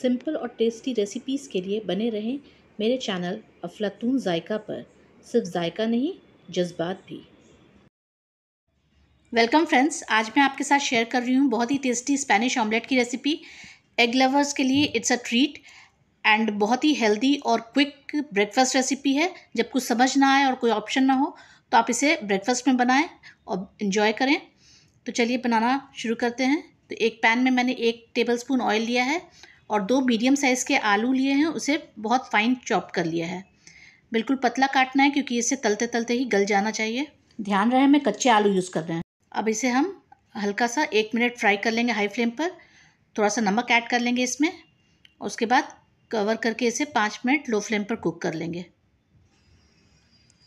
simple और tasty recipes के लिए बने रहें मेरे चैनल अफलातून जायका पर सिर्फ जायका नहीं जज्बात भी वेलकम फ्रेंड्स आज मैं आपके साथ शेयर कर रही हूँ बहुत ही टेस्टी स्पेनिश ऑमलेट की रेसिपी एग लवर्स के लिए इट्स अ ट्रीट एंड बहुत ही हेल्दी और क्विक ब्रेकफास्ट रेसिपी है जब कुछ समझ ना आए और कोई ऑप्शन ना हो तो आप इसे ब्रेकफास्ट में बनाएं और इन्जॉय करें तो चलिए बनाना शुरू करते हैं तो एक पैन में मैंने एक टेबल स्पून ऑयल लिया है और दो मीडियम साइज़ के आलू लिए हैं उसे बहुत फाइन चॉप कर लिया है बिल्कुल पतला काटना है क्योंकि इसे तलते तलते ही गल जाना चाहिए ध्यान रहे मैं कच्चे आलू यूज़ कर रहे हैं अब इसे हम हल्का सा एक मिनट फ्राई कर लेंगे हाई फ्लेम पर थोड़ा सा नमक ऐड कर लेंगे इसमें और उसके बाद कवर करके इसे पाँच मिनट लो फ्लेम पर कुक कर लेंगे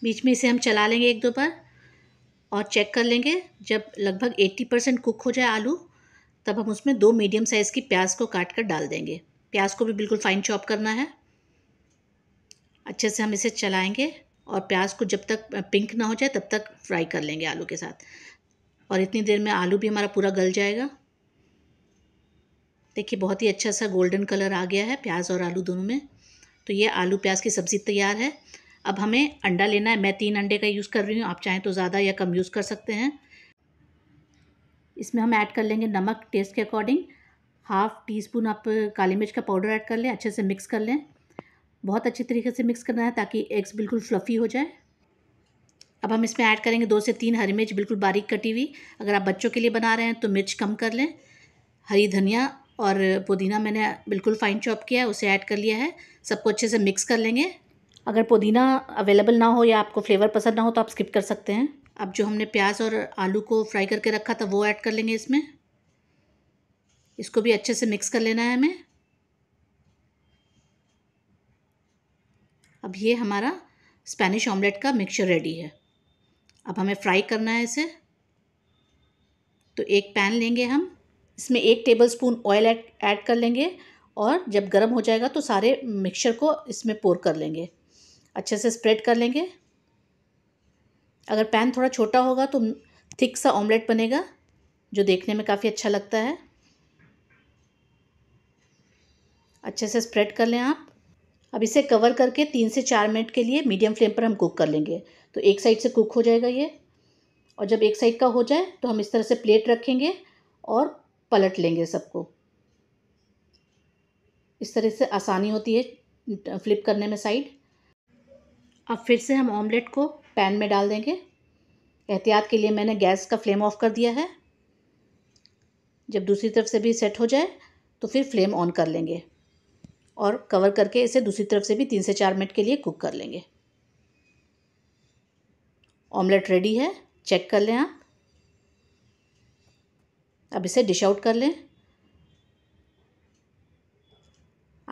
बीच में इसे हम चला लेंगे एक दो बार और चेक कर लेंगे जब लगभग एट्टी परसेंट कुक हो जाए आलू तब हम उसमें दो मीडियम साइज़ की प्याज को काट कर डाल देंगे प्याज को भी बिल्कुल फाइन चॉप करना है अच्छे से हम इसे चलाएंगे और प्याज को जब तक पिंक ना हो जाए तब तक फ्राई कर लेंगे आलू के साथ और इतनी देर में आलू भी हमारा पूरा गल जाएगा देखिए बहुत ही अच्छा सा गोल्डन कलर आ गया है प्याज और आलू दोनों में तो ये आलू प्याज की सब्ज़ी तैयार है अब हमें अंडा लेना है मैं तीन अंडे का यूज़ कर रही हूँ आप चाहें तो ज़्यादा या कम यूज़ कर सकते हैं इसमें हम ऐड कर लेंगे नमक टेस्ट के अकॉर्डिंग हाफ़ टी स्पून आप काली मिर्च का पाउडर ऐड कर लें अच्छे से मिक्स कर लें बहुत अच्छे तरीके से मिक्स करना है ताकि एग्स बिल्कुल फ्लफ़ी हो जाए अब हम इसमें ऐड करेंगे दो से तीन हरी मिर्च बिल्कुल बारीक कटी हुई अगर आप बच्चों के लिए बना रहे हैं तो मिर्च कम कर लें हरी धनिया और पुदीना मैंने बिल्कुल फाइन चॉप किया है उसे ऐड कर लिया है सबको अच्छे से मिक्स कर लेंगे अगर पुदीना अवेलेबल ना हो या आपको फ्लेवर पसंद ना हो तो आप स्किप कर सकते हैं अब जो हमने प्याज और आलू को फ्राई करके रखा था वो ऐड कर लेंगे इसमें इसको भी अच्छे से मिक्स कर लेना है हमें अब ये हमारा स्पेनिश ऑमलेट का मिक्सचर रेडी है अब हमें फ्राई करना है इसे तो एक पैन लेंगे हम इसमें एक टेबल स्पून ऑयल ऐड कर लेंगे और जब गर्म हो जाएगा तो सारे मिक्सचर को इसमें पोर कर लेंगे अच्छे से स्प्रेड कर लेंगे अगर पैन थोड़ा छोटा होगा तो थिक सा ऑमलेट बनेगा जो देखने में काफ़ी अच्छा लगता है अच्छे से स्प्रेड कर लें आप अब इसे कवर करके तीन से चार मिनट के लिए मीडियम फ्लेम पर हम कुक कर लेंगे तो एक साइड से कुक हो जाएगा ये और जब एक साइड का हो जाए तो हम इस तरह से प्लेट रखेंगे और पलट लेंगे सबको इस तरह से आसानी होती है फ्लिप करने में साइड अब फिर से हम ऑमलेट को पैन में डाल देंगे एहतियात के लिए मैंने गैस का फ्लेम ऑफ कर दिया है जब दूसरी तरफ से भी सेट हो जाए तो फिर फ्लेम ऑन कर लेंगे और कवर करके इसे दूसरी तरफ से भी तीन से चार मिनट के लिए कुक कर लेंगे ऑमलेट रेडी है चेक कर लें आप अब इसे डिश आउट कर लें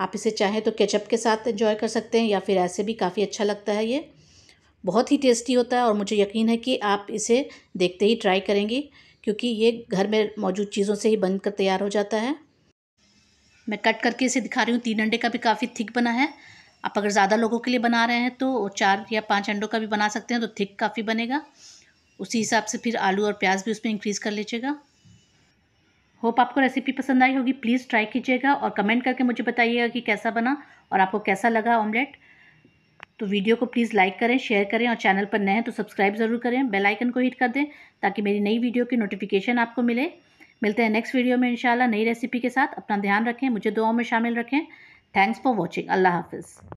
आप इसे चाहें तो केचप के साथ एंजॉय कर सकते हैं या फिर ऐसे भी काफ़ी अच्छा लगता है ये बहुत ही टेस्टी होता है और मुझे यकीन है कि आप इसे देखते ही ट्राई करेंगी क्योंकि ये घर में मौजूद चीज़ों से ही बनकर तैयार हो जाता है मैं कट करके इसे दिखा रही हूँ तीन अंडे का भी काफ़ी थिक बना है आप अगर ज़्यादा लोगों के लिए बना रहे हैं तो चार या पाँच अंडों का भी बना सकते हैं तो थिक काफ़ी बनेगा उसी हिसाब से फिर आलू और प्याज भी उसमें इंक्रीज़ कर लीजिएगा होप आपको रेसिपी पसंद आई होगी प्लीज़ ट्राई कीजिएगा और कमेंट करके मुझे बताइएगा कि कैसा बना और आपको कैसा लगा ऑमलेट तो वीडियो को प्लीज़ लाइक करें शेयर करें और चैनल पर नए हैं तो सब्सक्राइब ज़रूर करें बेल आइकन को हिट कर दें ताकि मेरी नई वीडियो की नोटिफिकेशन आपको मिले मिलते हैं नेक्स्ट वीडियो में इंशाल्लाह नई रेसिपी के साथ अपना ध्यान रखें मुझे दुआओं में शामिल रखें थैंक्स फॉर वॉचिंग अल्लाह हाफिज़